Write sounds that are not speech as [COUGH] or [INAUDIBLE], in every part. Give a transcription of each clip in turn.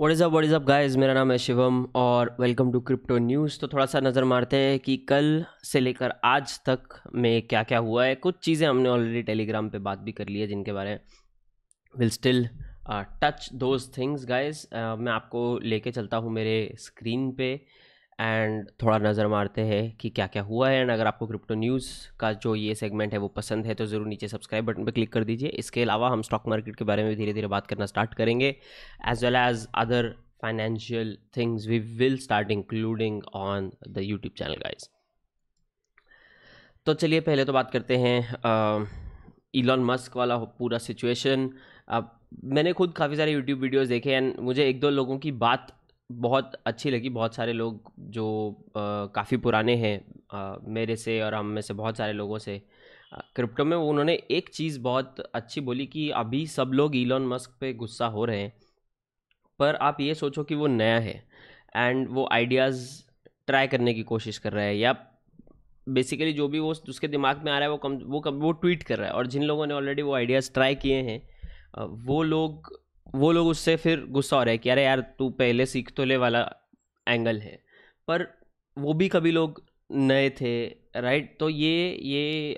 What is up what is up guys मेरा नाम है शिवम और वेलकम टू क्रिप्टो न्यूज़ तो थोड़ा सा नज़र मारते हैं कि कल से लेकर आज तक में क्या क्या हुआ है कुछ चीज़ें हमने ऑलरेडी टेलीग्राम पे बात भी कर ली है जिनके बारे में will still touch those things guys मैं आपको लेके चलता हूँ मेरे स्क्रीन पे एंड थोड़ा नज़र मारते हैं कि क्या क्या हुआ है एंड अगर आपको क्रिप्टो न्यूज़ का जो ये सेगमेंट है वो पसंद है तो ज़रूर नीचे सब्सक्राइब बटन पर क्लिक कर दीजिए इसके अलावा हम स्टॉक मार्केट के बारे में धीरे धीरे बात करना स्टार्ट करेंगे as well as other financial things we will start including on the YouTube channel guys तो चलिए पहले तो बात करते हैं इलॉन मस्क वाला पूरा सिचुएशन अब मैंने खुद काफ़ी सारे यूट्यूब वीडियोस देखे एंड मुझे एक दो लोगों की बात बहुत अच्छी लगी बहुत सारे लोग जो काफ़ी पुराने हैं मेरे से और हम में से बहुत सारे लोगों से क्रिप्टो में उन्होंने एक चीज़ बहुत अच्छी बोली कि अभी सब लोग ईलॉन मस्क पे गुस्सा हो रहे हैं पर आप ये सोचो कि वो नया है एंड वो आइडियाज़ ट्राई करने की कोशिश कर रहा है या बेसिकली जो भी वो उसके दिमाग में आ रहा है वो कम वो कम वो ट्वीट कर रहा है और जिन लोगों ने ऑलरेडी वो आइडियाज़ ट्राई किए हैं वो लोग वो लोग उससे फिर गुस्सा हो रहा है कि अरे यार तू पहले सीख तो ले वाला एंगल है पर वो भी कभी लोग नए थे राइट तो ये ये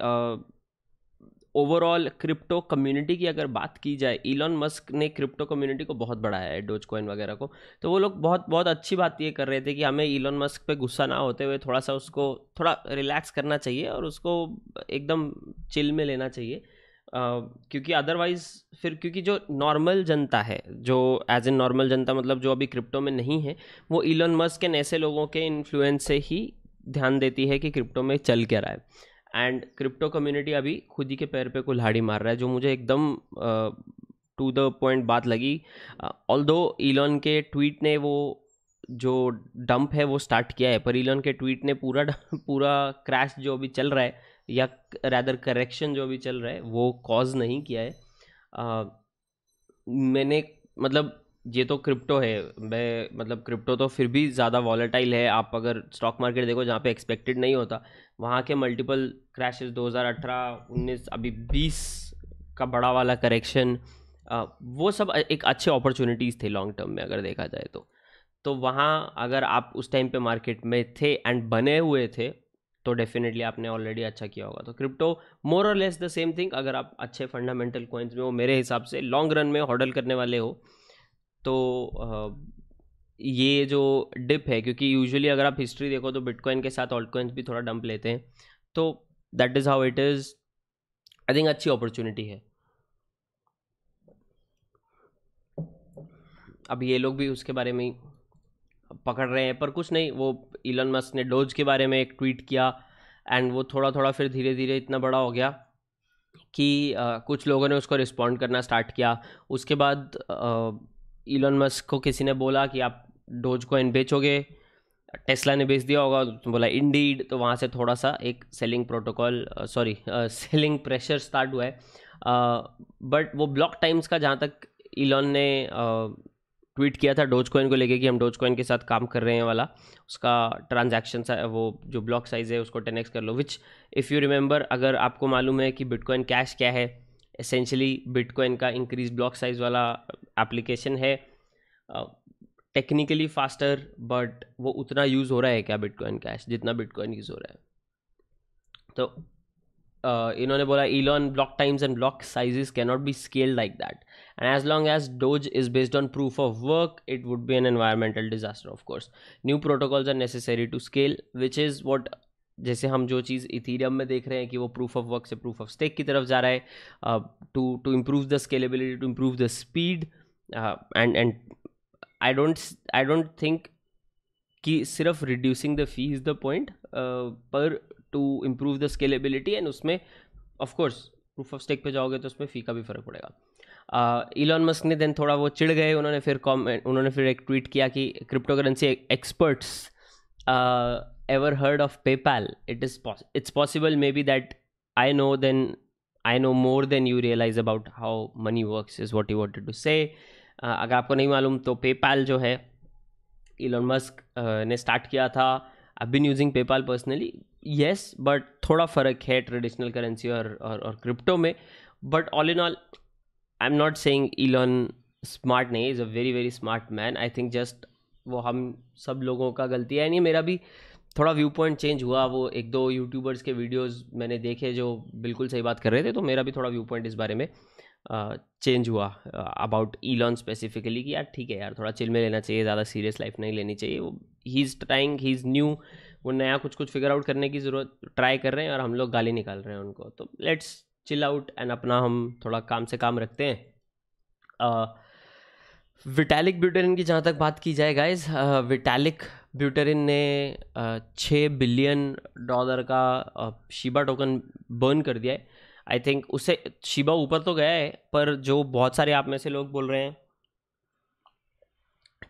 ओवरऑल क्रिप्टो कम्युनिटी की अगर बात की जाए इलॉन मस्क ने क्रिप्टो कम्युनिटी को बहुत बढ़ाया है डोज कॉइन वगैरह को तो वो लोग बहुत बहुत अच्छी बात ये कर रहे थे कि हमें इलॉन मस्क पे गुस्सा ना होते हुए थोड़ा सा उसको थोड़ा रिलैक्स करना चाहिए और उसको एकदम चिल में लेना चाहिए क्योंकि अदरवाइज फिर क्योंकि जो नॉर्मल जनता है जो एज ए नॉर्मल जनता मतलब जो अभी क्रिप्टो में नहीं है वो इलोन मस्क एंड ऐसे लोगों के इन्फ्लुएंस से ही ध्यान देती है कि क्रिप्टो में चल क्या रहा है एंड क्रिप्टो कम्युनिटी अभी खुद ही के पैर पे कुल्हाड़ी मार रहा है जो मुझे एकदम टू द पॉइंट बात लगी ऑल दो इलोन के ट्वीट ने वो जो डंप है वो स्टार्ट किया है पर इलोन के ट्वीट ने पूरा पूरा क्रैश जो अभी चल रहा है या रैदर करेक्शन जो भी चल रहा है वो कॉज नहीं किया है आ, मैंने मतलब ये तो क्रिप्टो है मैं मतलब क्रिप्टो तो फिर भी ज़्यादा वॉलेटाइल है आप अगर स्टॉक मार्केट देखो जहाँ पे एक्सपेक्टेड नहीं होता वहाँ के मल्टीपल क्रैशेस 2018 19 अभी 20 का बड़ा वाला करेक्शन वो सब एक अच्छे अपॉर्चुनिटीज़ थे लॉन्ग टर्म में अगर देखा जाए तो तो वहाँ अगर आप उस टाइम पे मार्केट में थे एंड बने हुए थे तो डेफिनेटली आपने ऑलरेडी अच्छा किया होगा तो क्रिप्टो मोर और लेस द सेम थिंग अगर आप अच्छे फंडामेंटल कॉइन्स में हो मेरे हिसाब से लॉन्ग रन में हॉडल करने वाले हो तो ये जो डिप है क्योंकि यूजुअली अगर आप हिस्ट्री देखो तो बिटकॉइन के साथ ऑल्ट कॉइन्स भी थोड़ा डंप लेते हैं तो that is how it is I think अच्छी अपॉर्चुनिटी है अब ये लोग भी उसके बारे में पकड़ रहे हैं पर कुछ नहीं वो इलन मस्क ने डोज के बारे में एक ट्वीट किया एंड वो थोड़ा थोड़ा फिर धीरे धीरे इतना बड़ा हो गया कि आ, कुछ लोगों ने उसको रिस्पॉन्ड करना स्टार्ट किया उसके बाद इलन मस्क को किसी ने बोला कि आप डोज को इन बेचोगे टेस्ला ने बेच दिया होगा तो बोला इंडीड तो वहाँ से थोड़ा सा एक selling protocol sorry selling pressure start हुआ है बट वो ब्लॉक टाइम्स का जहाँ तक इलॉन ने ट्वीट किया था डोज कॉइन को लेके कि हम डोज कॉइन के साथ काम कर रहे हैं वाला उसका ट्रांजेक्शन वो जो ब्लॉक साइज़ है उसको टेन कर लो विच इफ़ यू रिमेंबर अगर आपको मालूम है कि बिटकॉइन कैश क्या है एसेंशली बिटकॉइन का इंक्रीज ब्लॉक साइज़ वाला एप्लीकेशन है टेक्निकली फास्टर बट वो उतना यूज़ हो रहा है क्या बिटकॉइन कैश जितना बिटकॉइन यूज़ हो रहा है तो Uh, इन्होंने बोला Elon block times and block sizes can not be scaled like that and as long as Doge is based on proof of work it would be an environmental disaster of course new protocols are necessary to scale which is what जैसे हम जो चीज़ Ethereum में देख रहे हैं कि वो proof of work से प्रूफ ऑफ स्टेक की तरफ जा रहा है to to improve the scalability to improve the speed and and I don't I don't think कि सिर्फ reducing the fee is the point पर to improve the scalability and उसमें ऑफकोर्स प्रूफ ऑफ स्टेक पे जाओगे तो उसमें फ़ी का भी फ़र्क पड़ेगा इलॉन मस्क ने देन थोड़ा वो चिड़ गए उन्होंने फिर कॉमेंट उन्होंने फिर एक ट्वीट किया कि cryptocurrency experts ever heard of PayPal it is it's possible maybe that I know then I know more than you realise about how money work is what you wanted to say अगर आपको नहीं मालूम तो PayPal जो है Elon Musk ने start किया था I been using PayPal personally yes but थोड़ा फ़र्क है ट्रेडिशनल करेंसी और और, और क्रिप्टो में but all in all I am not saying Elon smart नहीं is a very very smart man I think just वो हम सब लोगों का गलती है नहीं मेरा भी थोड़ा व्यू पॉइंट चेंज हुआ वो एक दो यूट्यूबर्स के वीडियोस मैंने देखे जो बिल्कुल सही बात कर रहे थे तो मेरा भी थोड़ा व्यू पॉइंट इस बारे में चेंज uh, हुआ अबाउट लॉन स्पेसिफिकली कि यार ठीक है यार थोड़ा चिल में लेना चाहिए ज़्यादा सीरियस लाइफ नहीं लेनी चाहिए वो ही इज़ ट्राइंग ही इज़ न्यू वो नया कुछ कुछ फिगर आउट करने की ज़रूरत ट्राई कर रहे हैं और हम लोग गाली निकाल रहे हैं उनको तो लेट्स चिल आउट एंड अपना हम थोड़ा काम से काम रखते हैं विटैलिक ब्यूटेरिन की जहाँ तक बात की जाए गाइज विटैलिक ब्यूटेरिन ने छः बिलियन डॉलर का शिबा टोकन बर्न कर दिया है आई थिंक उसे शिबा ऊपर तो गया है पर जो बहुत सारे आप में से लोग बोल रहे हैं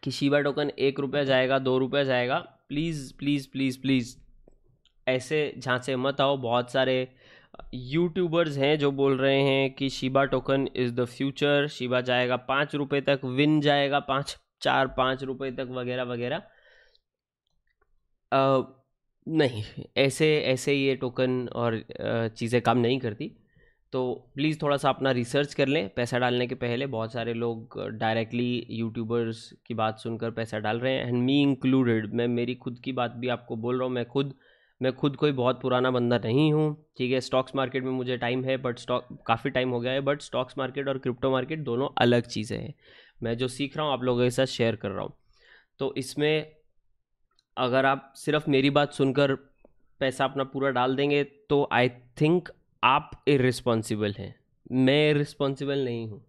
कि शिबा टोकन एक रुपया जाएगा दो रुपया जाएगा प्लीज़ प्लीज़ प्लीज़ प्लीज़ ऐसे झांसे मत आओ बहुत सारे यूट्यूबर्स हैं जो बोल रहे हैं कि Shiba token is the future Shiba जाएगा पाँच रुपये तक विन जाएगा पाँच चार पाँच रुपये तक वगैरह वगैरह नहीं ऐसे ऐसे ये टोकन और चीज़ें काम नहीं करती तो प्लीज़ थोड़ा सा अपना रिसर्च कर लें पैसा डालने के पहले बहुत सारे लोग डायरेक्टली यूट्यूबर्स की बात सुनकर पैसा डाल रहे हैं एंड मी इंक्लूडेड मैं मेरी खुद की बात भी आपको बोल रहा हूँ मैं खुद मैं खुद कोई बहुत पुराना बंदा नहीं हूँ ठीक है स्टॉक्स मार्केट में मुझे टाइम है बट स्टॉक काफ़ी टाइम हो गया है बट स्टॉक्स मार्केट और क्रिप्टो मार्केट दोनों अलग चीज़ें हैं मैं जो सीख रहा हूँ आप लोगों के साथ शेयर कर रहा हूँ तो इसमें अगर आप सिर्फ मेरी बात सुनकर पैसा अपना पूरा डाल देंगे तो आई थिंक आप इरिस्पॉन्सिबल हैं मैं रिस्पॉन्सिबल नहीं हूँ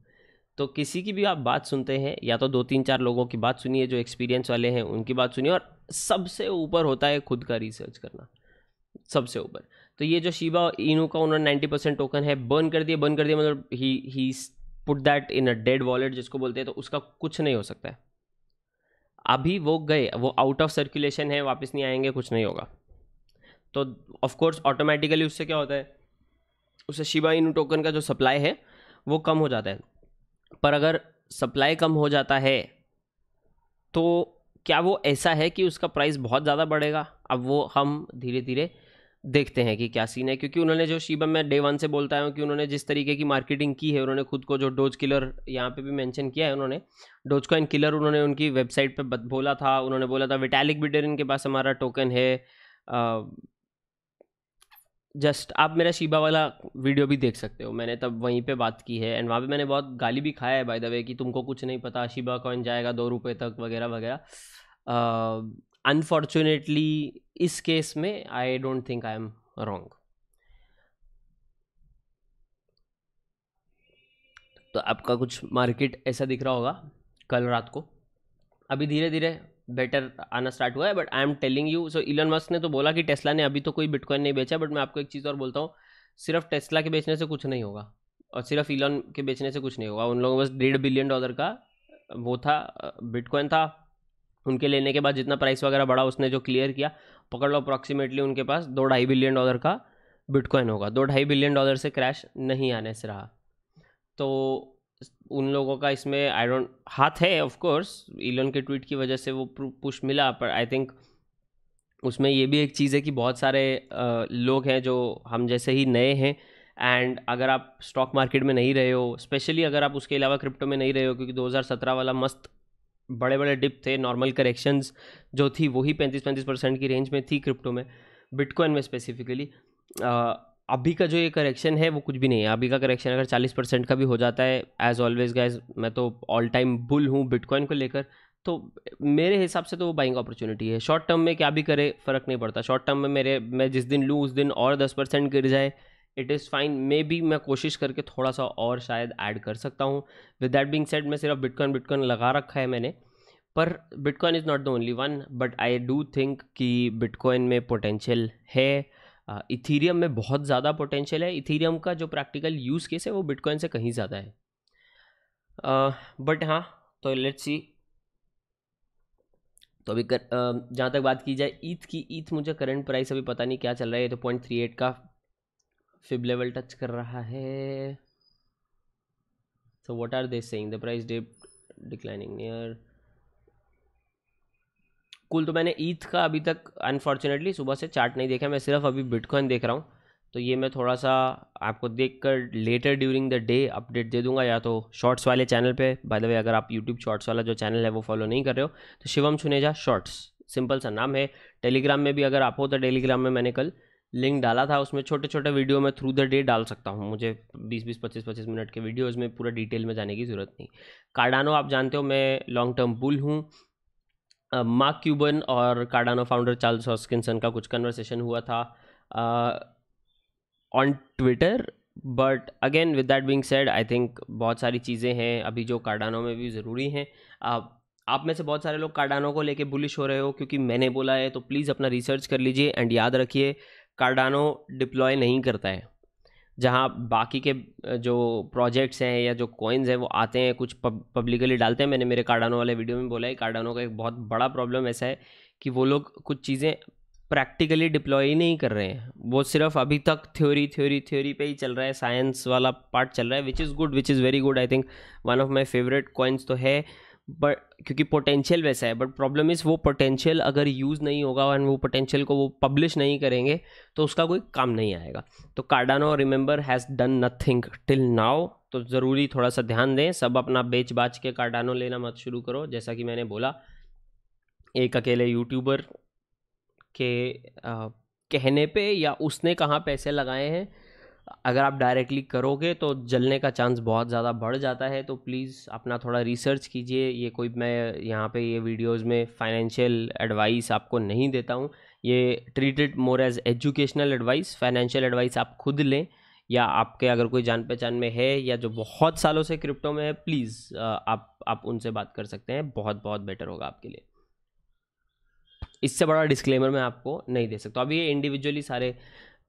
तो किसी की भी आप बात सुनते हैं या तो दो तीन चार लोगों की बात सुनिए जो एक्सपीरियंस वाले हैं उनकी बात सुनिए और सबसे ऊपर होता है खुद का रिसर्च करना सबसे ऊपर तो ये जो शिवा इनू का उन्होंने नाइन्टी परसेंट टोकन है बर्न कर दिया बर्न कर दिया मतलब ही ही put that in a dead wallet जिसको बोलते हैं तो उसका कुछ नहीं हो सकता है अभी वो गए वो आउट ऑफ सर्कुलेशन है वापस नहीं आएंगे कुछ नहीं होगा तो ऑफकोर्स ऑटोमेटिकली उससे क्या होता है उसे शिबा इनू टोकन का जो सप्लाई है वो कम हो जाता है पर अगर सप्लाई कम हो जाता है तो क्या वो ऐसा है कि उसका प्राइस बहुत ज़्यादा बढ़ेगा अब वो हम धीरे धीरे देखते हैं कि क्या सीन है क्योंकि उन्होंने जो शिबा मैं डे वन से बोलता हूँ कि उन्होंने जिस तरीके की मार्केटिंग की है उन्होंने खुद को जो डोज किलर यहाँ पे भी मेंशन किया है उन्होंने डोज कॉइन किलर उन्होंने उनकी वेबसाइट पे बोला था उन्होंने बोला था विटैलिक बिडर इनके पास हमारा टोकन है जस्ट आप मेरा शिबा वाला वीडियो भी देख सकते हो मैंने तब वहीं पे बात की है एंड वहाँ पे मैंने बहुत गाली भी खाया है बाय द वे कि तुमको कुछ नहीं पता शिबा कॉइन जाएगा दो रुपये तक वगैरह वगैरह अनफॉर्चुनेटली इस केस में I don't think I am wrong तो आपका कुछ मार्केट ऐसा दिख रहा होगा कल रात को अभी धीरे धीरे बेटर आना स्टार्ट हुआ है but I am telling you so Elon Musk ने तो बोला कि टेस्ला ने अभी तो कोई बिटकॉइन नहीं बेचा बट मैं आपको एक चीज़ और बोलता हूँ सिर्फ टेस्ला के बेचने से कुछ नहीं होगा और सिर्फ इलन के बेचने से कुछ नहीं होगा उन लोगों के बस डेढ़ बिलियन डॉलर का वो था बिटकॉइन था उनके लेने के बाद जितना प्राइस वगैरह बढ़ा उसने जो क्लियर किया पकड़ लो अप्रॉक्सीमेटली उनके पास दो ढाई बिलियन डॉलर का बिटकॉइन होगा दो ढाई बिलियन डॉलर से क्रैश नहीं आने से रहा तो उन लोगों का इसमें आई डोंट हाथ है ऑफ कोर्स इलन के ट्वीट की वजह से वो पुश मिला पर आई थिंक उसमें ये भी एक चीज़ है कि बहुत सारे लोग हैं जो हम जैसे ही नए हैं एंड अगर आप स्टॉक मार्केट में नहीं रहे हो स्पेशली अगर आप उसके अलावा क्रिप्टो में नहीं रहे हो क्योंकि 2017 वाला मस्त बड़े बड़े डिप थे नॉर्मल करेक्शंस जो थी वही पैंतीस पैंतीस परसेंट की रेंज में थी क्रिप्टो में बिटकॉइन में स्पेसिफिकली अभी का जो ये करेक्शन है वो कुछ भी नहीं है अभी का करेक्शन अगर 40 परसेंट का भी हो जाता है एज ऑलवेज गैज मैं तो ऑल टाइम बुल हूँ बिटकॉइन को लेकर तो मेरे हिसाब से तो वो बाइंग अपॉर्चुनिटी है शॉर्ट टर्म में क्या भी करे फ़र्क नहीं पड़ता शॉर्ट टर्म में मेरे मैं जिस दिन लूँ उस दिन और दस परसेंट गिर जाए it is fine maybe मैं कोशिश करके थोड़ा सा और शायद ऐड कर सकता हूँ विद डैट बिंग सेट मैं सिर्फ बिटकॉइन बिटकॉइन लगा रखा है मैंने पर bitcoin is not the only one but I do think कि बिटकॉइन में पोटेंशियल है इथीरियम में बहुत ज़्यादा पोटेंशियल है इथीरियम का जो प्रैक्टिकल यूज़ केस है वो बिटकॉइन से कहीं ज़्यादा है बट हाँ तो लेट्स सी तो अभी कर जहाँ तक बात की जाए ईथ की ईथ मुझे करंट प्राइस अभी पता नहीं क्या चल रहा है ये तो पॉइंट थ्री एट का फिब लेवल टच कर रहा है so what are they saying the price dip declining near कुल तो मैंने ईथ का अभी तक अनफॉर्चुनेटली सुबह से चार्ट नहीं देखा मैं सिर्फ अभी बिटकॉइन देख रहा हूँ तो ये मैं थोड़ा सा आपको देख कर later during the day update दे दूंगा या तो शॉर्ट्स वाले चैनल पे बाय द वे अगर आप यूट्यूब शॉर्ट्स वाला जो चैनल है वो फॉलो नहीं कर रहे हो तो शिवम छुनेजा शॉर्ट्स सिंपल सा नाम है टेलीग्राम में भी अगर आप हो तो टेलीग्राम में मैंने कल लिंक डाला था उसमें छोटे छोटे वीडियो में थ्रू द डे डाल सकता हूँ मुझे 20 20 25 25 मिनट के वीडियोज़ में पूरा डिटेल में जाने की ज़रूरत नहीं कार्डानो आप जानते हो मैं लॉन्ग टर्म बुल हूँ मार्क क्यूबन और कार्डानो फाउंडर चार्ल्स हॉस्किनसन का कुछ कन्वर्सेशन हुआ था on Twitter but again with that being said I think बहुत सारी चीज़ें हैं अभी जो कार्डानो में भी ज़रूरी हैं आप आप में से बहुत सारे लोग कार्डानो को लेके बुलिश हो रहे हो क्योंकि मैंने बोला है तो प्लीज़ अपना रिसर्च कर लीजिए एंड याद रखिए कार्डानो डिप्लॉय नहीं करता है जहाँ बाकी के जो प्रोजेक्ट्स हैं या जो कॉइन्स हैं वो आते हैं कुछ पब्लिकली डालते हैं मैंने मेरे कार्डानो वाले वीडियो में बोला है कार्डानो का एक बहुत बड़ा प्रॉब्लम ऐसा है कि वो लोग कुछ चीज़ें प्रैक्टिकली डिप्लॉय ही नहीं कर रहे हैं वो सिर्फ अभी तक थ्योरी थ्योरी थ्योरी पे ही चल रहा है साइंस वाला पार्ट चल रहा है which is good which is very good I think one of my favourite coins तो है बट क्योंकि पोटेंशियल वैसा है बट प्रॉब्लम इज़ वो पोटेंशियल अगर यूज़ नहीं होगा एंड वो पोटेंशियल को वो पब्लिश नहीं करेंगे तो उसका कोई काम नहीं आएगा तो Cardano remember has done nothing till now तो ज़रूरी थोड़ा सा ध्यान दें सब अपना बेच बाच के कार्डानो लेना मत शुरू करो जैसा कि मैंने बोला एक अकेले यूट्यूबर के आ, कहने पे या उसने कहाँ पैसे लगाए हैं अगर आप डायरेक्टली करोगे तो जलने का चांस बहुत ज़्यादा बढ़ जाता है तो प्लीज़ अपना थोड़ा रिसर्च कीजिए ये कोई मैं यहाँ पे ये वीडियोस में फाइनेंशियल एडवाइस आपको नहीं देता हूँ ये treated more as educational advice financial advice आप खुद लें या आपके अगर कोई जान पहचान में है या जो बहुत सालों से क्रिप्टो में है प्लीज़ आप आप उनसे बात कर सकते हैं बहुत बहुत बेटर होगा आपके लिए इससे बड़ा डिस्क्लेमर मैं आपको नहीं दे सकता अभी ये इंडिविजुअली सारे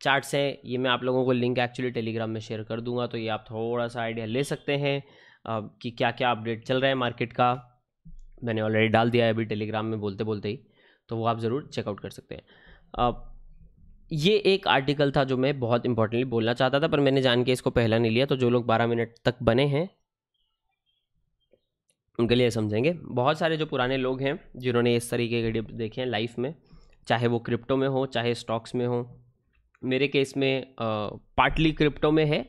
चार्ट्स हैं ये मैं आप लोगों को लिंक एक्चुअली टेलीग्राम में शेयर कर दूंगा तो ये आप थोड़ा सा आइडिया ले सकते हैं कि क्या क्या अपडेट चल रहा है मार्केट का मैंने ऑलरेडी डाल दिया है अभी टेलीग्राम में बोलते बोलते ही तो वो आप ज़रूर चेकआउट कर सकते हैं ये एक आर्टिकल था जो मैं बहुत इंपॉर्टेंटली बोलना चाहता था पर मैंने जान के इसको पहला नहीं लिया तो जो लोग बारह मिनट तक बने हैं उनके लिए समझेंगे बहुत सारे जो पुराने लोग हैं जिन्होंने इस तरीके के डिप देखे हैं लाइफ में चाहे वो क्रिप्टो में हो चाहे स्टॉक्स में हो मेरे केस में पार्टली क्रिप्टो में है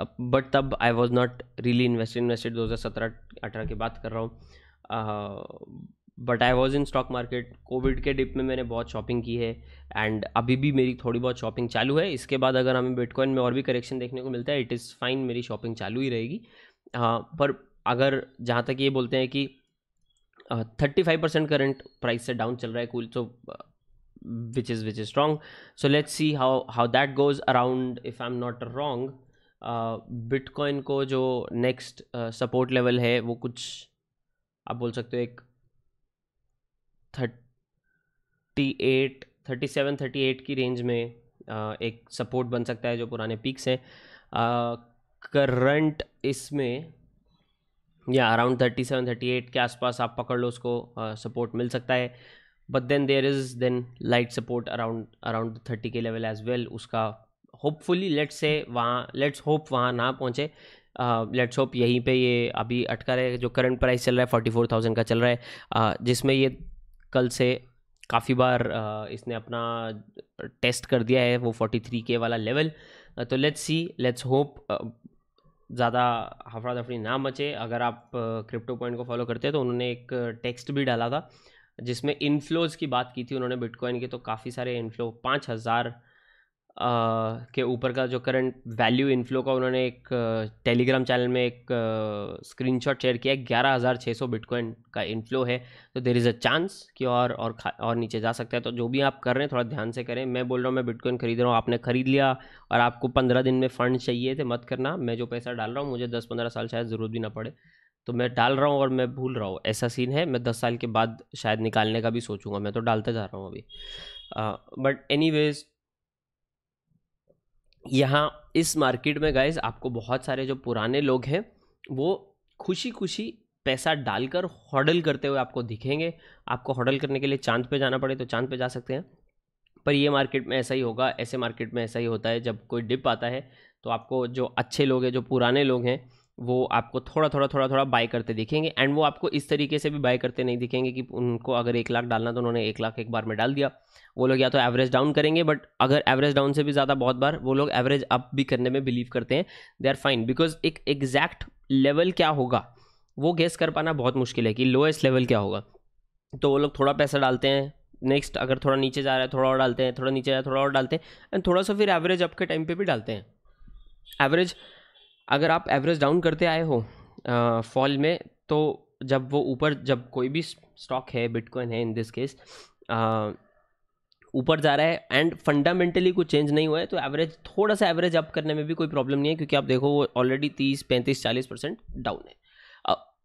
बट तब I was not really invested invested दो हज़ार सत्रह अठारह की बात कर रहा हूँ but I was in stock market Covid के डिप में मैंने बहुत शॉपिंग की है एंड अभी भी मेरी थोड़ी बहुत शॉपिंग चालू है इसके बाद अगर हमें बिटकॉइन में और भी करेक्शन देखने को मिलता है इट इज़ फाइन मेरी शॉपिंग चालू ही रहेगी uh, पर अगर जहाँ तक ये बोलते हैं कि thirty five percent current price से डाउन चल रहा है कूल तो which is which is wrong so let's see how how that goes around if i'm not wrong bitcoin uh, को जो नेक्स्ट सपोर्ट लेवल है वो कुछ आप बोल सकते हो एक thirty eight thirty seven thirty eight की रेंज में uh, एक सपोर्ट बन सकता है जो पुराने पीक्स हैं करंट uh, इसमें या around thirty seven thirty eight के आसपास आप पकड़ लो उसको सपोर्ट uh, मिल सकता है but then there is then light support around around thirty के लेवल एज वेल उसका होपफुली लेट्स से वहाँ लेट्स होप वहाँ ना पहुँचे लेट्स uh, होप यहीं पे ये अभी अटका रहे जो करंट प्राइस चल रहा है फोर्टी फोर थाउजेंड का चल रहा है uh, जिसमें ये कल से काफ़ी बार uh, इसने अपना टेस्ट कर दिया है वो फोर्टी थ्री के वाला लेवल uh, तो लेट्स सी लेट्स होप ज़्यादा हफड़ा दफड़ी ना मचे अगर आप क्रिप्टो uh, पॉइंट को फॉलो करते हैं तो उन्होंने एक टेक्स्ट uh, भी डाला था जिसमें इनफ्लोज की बात की थी उन्होंने बिटकॉइन के तो काफ़ी सारे इनफ्लो पाँच हज़ार के ऊपर का जो करंट वैल्यू इनफ्लो का उन्होंने एक टेलीग्राम चैनल में एक स्क्रीनशॉट शेयर किया ग्यारह हज़ार छः सौ बिटकॉइन का इनफ्लो है तो देर इज़ अ चांस कि और और और नीचे जा सकता है तो जो भी आप कर रहे हैं थोड़ा ध्यान से करें मैं बोल रहा हूँ मैं बिटकॉइन खरीद रहा हूँ आपने खरीद लिया और आपको पंद्रह दिन में फ़ंड चाहिए थे मत करना मैं जो पैसा डाल रहा हूँ मुझे दस पंद्रह साल शायद ज़रूरत भी ना पड़े तो मैं डाल रहा हूँ और मैं भूल रहा हूँ ऐसा सीन है मैं दस साल के बाद शायद निकालने का भी सोचूंगा मैं तो डालता जा रहा हूँ अभी बट एनी वेज यहाँ इस मार्केट में गाइज आपको बहुत सारे जो पुराने लोग हैं वो खुशी खुशी पैसा डालकर हॉडल करते हुए आपको दिखेंगे आपको हॉडल करने के लिए चांद पे जाना पड़े तो चांद पे जा सकते हैं पर ये मार्केट में ऐसा ही होगा ऐसे मार्केट में ऐसा ही होता है जब कोई डिप आता है तो आपको जो अच्छे लोग हैं जो पुराने लोग हैं वो आपको थोड़ा थोड़ा थोड़ा थोड़ा बाय करते दिखेंगे एंड वो आपको इस तरीके से भी बाय करते नहीं दिखेंगे कि उनको अगर एक लाख डालना तो उन्होंने एक लाख एक बार में डाल दिया वो लोग या तो एवरेज डाउन करेंगे बट अगर एवरेज डाउन से भी ज़्यादा बहुत बार वो लोग एवरेज अप भी करने में बिलीव करते हैं दे आर फाइन बिकॉज एक एग्जैक्ट लेवल क्या होगा वो गेस कर पाना बहुत मुश्किल है कि लोएस्ट लेवल क्या होगा तो वो लोग थोड़ा पैसा डालते हैं नेक्स्ट अगर थोड़ा नीचे जा रहा है थोड़ा और डालते हैं थोड़ा नीचे जा रहा है थोड़ा और डालते हैं एंड थोड़ा सा फिर एवरेज अप के टाइम पे भी डालते हैं एवरेज अगर आप एवरेज डाउन करते आए हो फॉल में तो जब वो ऊपर जब कोई भी स्टॉक है बिटकॉइन है इन दिस केस ऊपर जा रहा है एंड फंडामेंटली कुछ चेंज नहीं हुआ है तो एवरेज थोड़ा सा एवरेज अप करने में भी कोई प्रॉब्लम नहीं है क्योंकि आप देखो वो ऑलरेडी तीस पैंतीस चालीस परसेंट डाउन है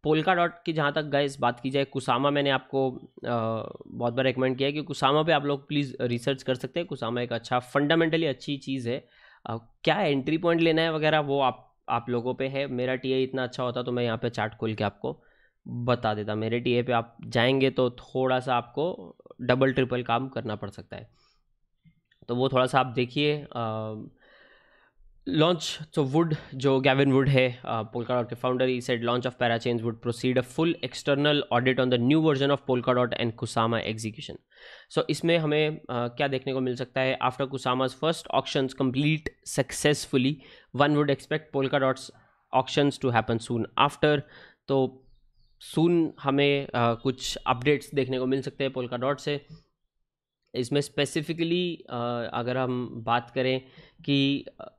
पोलका डॉट की जहाँ तक गए बात की जाए कुसामा मैंने आपको आ, बहुत बार रिकमेंड किया है कि कुसामा पे आप लोग प्लीज़ रिसर्च कर सकते हैं कुसामा एक अच्छा फंडामेंटली अच्छी चीज़ है आ, क्या एंट्री पॉइंट लेना है वगैरह वो आप आप लोगों पे है मेरा टीए इतना अच्छा होता तो मैं यहाँ पे चार्ट खोल के आपको बता देता मेरे टीए पे आप जाएंगे तो थोड़ा सा आपको डबल ट्रिपल काम करना पड़ सकता है तो वो थोड़ा सा आप देखिए लॉन्च सो वुड जो गैविन वुड है पोलका uh, डॉट के founder he said launch of parachain would proceed a full external audit on the new version of Polkadot and Kusama execution so इसमें हमें uh, क्या देखने को मिल सकता है after Kusama's first option complete successfully one would expect Polkadot's option to happen soon after तो soon हमें uh, कुछ अपडेट्स देखने को मिल सकते हैं पोलका डॉट से इसमें स्पेसिफिकली uh, अगर हम बात करें कि uh,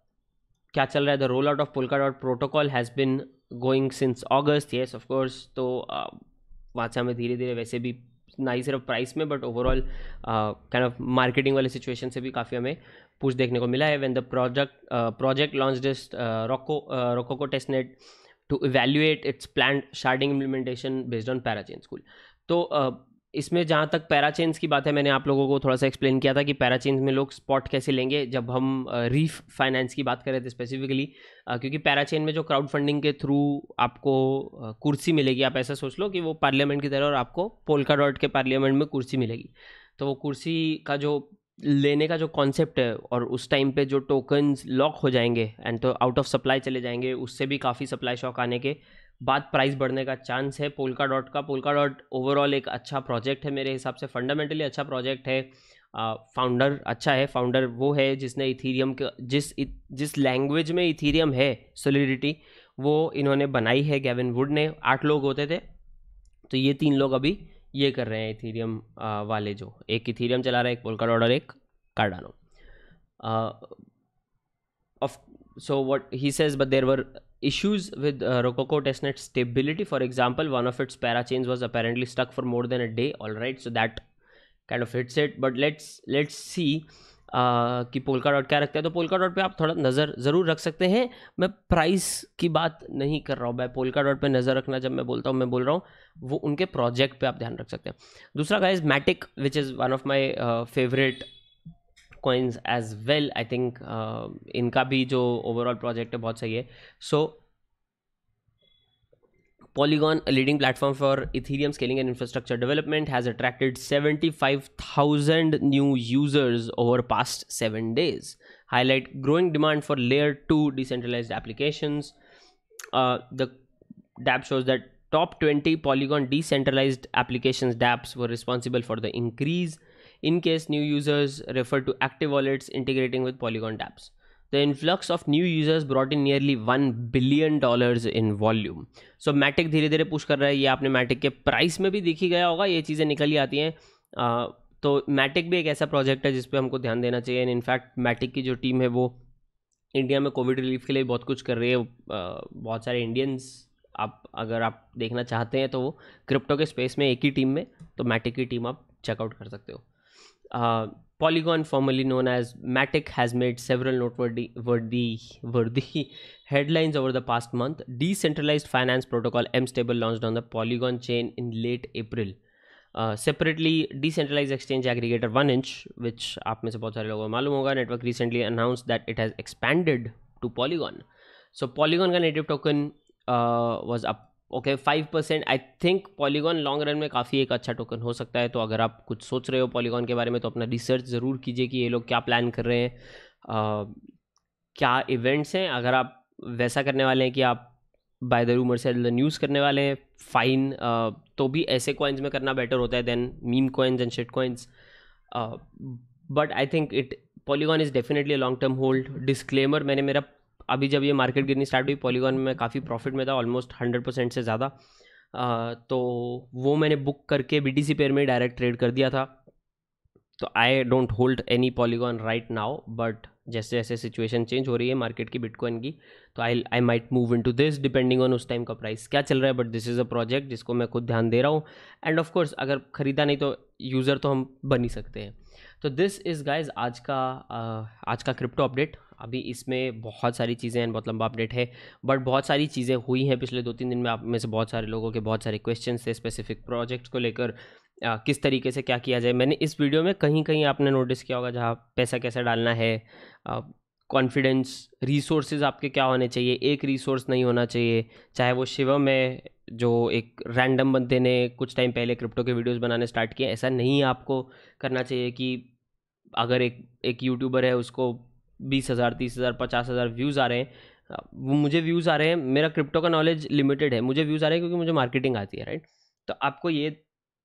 क्या चल रहा है the roll out of Polkadot protocol has been going since August yes of course तो वहाँ से हमें धीरे धीरे वैसे भी ना ही सिर्फ प्राइस में but overall kind of marketing वाले सिचुएशन से भी काफ़ी हमें पूछ देखने को मिला है when the project project launch डिस्ट रोको Rococo testnet to evaluate its plan sharding implementation based on parachain school तो uh, इसमें जहाँ तक पैराचेंस की बात है मैंने आप लोगों को थोड़ा सा एक्सप्लेन किया था कि पैराचेंस में लोग स्पॉट कैसे लेंगे जब हम रीफ फाइनेंस की बात कर रहे थे स्पेसिफिकली क्योंकि पैराचेन में जो क्राउड फंडिंग के थ्रू आपको कुर्सी मिलेगी आप ऐसा सोच लो कि वो पार्लियामेंट की तरह और आपको पोलका डॉट के पार्लियामेंट में कुर्सी मिलेगी तो वो कुर्सी का जो लेने का जो कॉन्सेप्ट है और उस टाइम पे जो टोकन्स लॉक हो जाएंगे एंड तो आउट ऑफ सप्लाई चले जाएंगे उससे भी काफ़ी सप्लाई शॉक आने के बाद प्राइस बढ़ने का चांस है पोलका डॉट का पोलका डॉट ओवरऑल एक अच्छा प्रोजेक्ट है मेरे हिसाब से फंडामेंटली अच्छा प्रोजेक्ट है फाउंडर uh, अच्छा है फाउंडर वो है जिसने इथीरियम के जिस जिस लैंग्वेज में इथीरियम है सोलिडिटी वो इन्होंने बनाई है गैविन वुड ने आठ लोग होते थे तो ये तीन लोग अभी ये कर रहे हैं इथीरियम वाले जो एक इथीरियम चला रहा है एक डॉट और एक Cardano of so what he says but there were issues with uh, Rococo testnet stability. For example, one of its parachains was apparently stuck for more than a day. All right, so that kind of hits it. But let's let's see uh, कि Polkadot क्या रखता है तो polka dot पे आप थोड़ा नज़र ज़रूर रख सकते हैं मैं प्राइस की बात नहीं कर रहा हूँ मैं पोलका डॉट पे नज़र रखना जब मैं बोलता हूँ मैं बोल रहा हूँ वो उनके प्रोजेक्ट पे आप ध्यान रख सकते हैं दूसरा guys Matic which is one of my favourite coins as well i think uh, इनका भी जो ओवरऑल प्रोजेक्ट है बहुत सही है Polygon, a leading platform for Ethereum scaling and infrastructure development, has attracted 75,000 new users over past 7 days, highlight growing demand for layer 2 decentralized applications. Uh, the DAP shows that top 20 Polygon decentralized applications DApps were responsible for the increase in case new users refer to active wallets integrating with Polygon dApps. The influx of new users brought in nearly one billion dollars in volume so Matic धीरे धीरे push कर रहा है ये आपने मैटिक के price में भी देखी गया होगा ये चीज़ें निकल ही आती हैं तो मैटिक भी एक ऐसा प्रोजेक्ट है जिसपे हमको ध्यान देना चाहिए एंड इनफैक्ट मैटिक की जो टीम है वो इंडिया में कोविड रिलीफ के लिए बहुत कुछ कर रही है बहुत सारे इंडियंस आप अगर आप देखना चाहते हैं तो वो क्रिप्टो के स्पेस में एक ही टीम में तो मैटिक की टीम आप चेकआउट कर सकते हो Uh, Polygon, formerly known as Matic, has made several noteworthy worthy, [LAUGHS] worthy headlines over the past month. Decentralized finance protocol MStable launched on the Polygon chain in late April. Uh, separately, decentralized exchange aggregator 1inch, which आप में से बहुत network recently announced that it has expanded to Polygon. So Polygon native token uh, was up okay five percent I think Polygon long run में काफ़ी एक अच्छा token हो सकता है तो अगर आप कुछ सोच रहे हो पॉलीगॉन के बारे में तो अपना रिसर्च ज़रूर कीजिए कि ये लोग क्या प्लान कर रहे हैं आ, क्या इवेंट्स हैं अगर आप वैसा करने वाले हैं कि आप बाय द रूमर से न्यूज़ करने वाले हैं फाइन तो भी ऐसे कॉइन्स में करना बेटर होता है then meme coins and shit coins but I think it Polygon is definitely long term hold disclaimer मैंने मेरा अभी जब ये मार्केट गिरनी स्टार्ट हुई पॉलीगॉन में काफ़ी प्रॉफिट में था ऑलमोस्ट हंड्रेड परसेंट से ज़्यादा तो वो मैंने बुक करके बी टी पेयर में डायरेक्ट ट्रेड कर दिया था तो I don't hold any Polygon right now but जैसे जैसे सिचुएशन चेंज हो रही है मार्केट की बिटकॉइन की तो I I might move into this depending on उस टाइम का प्राइस क्या चल रहा है but this is a project जिसको मैं खुद ध्यान दे रहा हूँ एंड ऑफ कोर्स अगर ख़रीदा नहीं तो यूज़र तो हम बन ही सकते हैं तो दिस इज़ गाइज आज का आज का क्रिप्टो अपडेट अभी इसमें बहुत सारी चीज़ें हैं बहुत लंबा अपडेट है बट बहुत सारी चीज़ें हुई हैं पिछले दो तीन दिन में आप में से बहुत सारे लोगों के बहुत सारे क्वेश्चन थे स्पेसिफिक प्रोजेक्ट्स को लेकर किस तरीके से क्या किया जाए मैंने इस वीडियो में कहीं कहीं आपने नोटिस किया होगा जहाँ पैसा कैसे डालना है कॉन्फिडेंस रिसोर्सेज आपके क्या होने चाहिए एक रिसोर्स नहीं होना चाहिए चाहे वो शिवम है जो एक रैंडम बंदे ने कुछ टाइम पहले क्रिप्टो के वीडियोस बनाने स्टार्ट किए ऐसा नहीं आपको करना चाहिए कि अगर एक एक यूट्यूबर है उसको बीस हज़ार तीस हज़ार पचास हज़ार व्यूज़ आ रहे हैं मुझे व्यूज़ आ रहे हैं मेरा क्रिप्टो का नॉलेज लिमिटेड है मुझे व्यूज़ आ रहे हैं क्योंकि मुझे मार्केटिंग आती है राइट तो आपको ये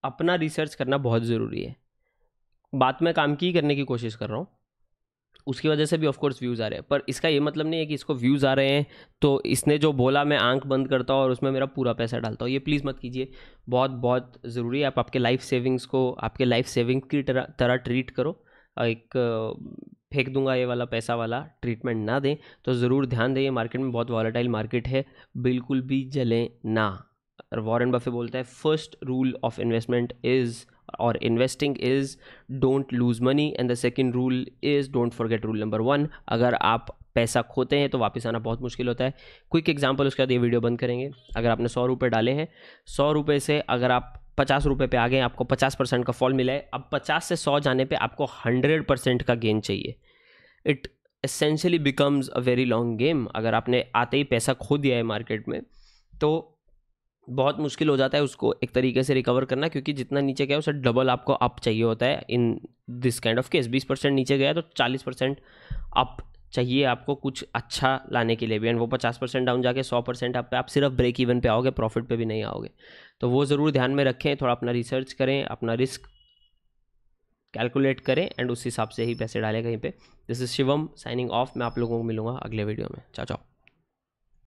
अपना रिसर्च करना बहुत ज़रूरी है बात मैं काम की करने की कोशिश कर रहा हूँ उसकी वजह से भी ऑफकोर्स व्यूज़ आ रहे हैं पर इसका ये मतलब नहीं है कि इसको व्यूज़ आ रहे हैं तो इसने जो बोला मैं आंख बंद करता हूँ और उसमें मेरा पूरा पैसा डालता हूँ ये प्लीज़ मत कीजिए बहुत बहुत ज़रूरी है आप आपके लाइफ सेविंग्स को आपके लाइफ सेविंग की तरह तरह ट्रीट करो एक फेंक दूंगा ये वाला पैसा वाला ट्रीटमेंट ना दें तो ज़रूर ध्यान दें ये मार्केट में बहुत वॉलेटाइल मार्केट है बिल्कुल भी जलें ना वॉरेन बफे बोलता है first rule of investment is और investing is don't lose money and the second rule is don't forget rule number one अगर आप पैसा खोते हैं तो वापस आना बहुत मुश्किल होता है क्विक एग्जाम्पल उसके बाद ये वीडियो बंद करेंगे अगर आपने सौ रुपये डाले हैं सौ रुपये से अगर आप पचास रुपये पे आ गए आपको पचास परसेंट का फॉल मिला है अब पचास से सौ जाने पे आपको हंड्रेड परसेंट का गेन चाहिए it essentially becomes a very long game अगर आपने आते ही पैसा खो दिया है मार्केट में तो बहुत मुश्किल हो जाता है उसको एक तरीके से रिकवर करना क्योंकि जितना नीचे गया उसे डबल आपको अप चाहिए होता है in this kind of case बीस परसेंट नीचे गया तो चालीस परसेंट अप चाहिए आपको कुछ अच्छा लाने के लिए भी एंड वो पचास परसेंट डाउन जाके सौ परसेंट आप आप सिर्फ ब्रेक इवन पे आओगे प्रॉफिट पे भी नहीं आओगे तो वो ज़रूर ध्यान में रखें थोड़ा अपना रिसर्च करें अपना रिस्क कैलकुलेट करें एंड उस हिसाब से ही पैसे डालें कहीं पे this is Shivam signing off मैं आप लोगों को मिलूंगा अगले वीडियो में चाचा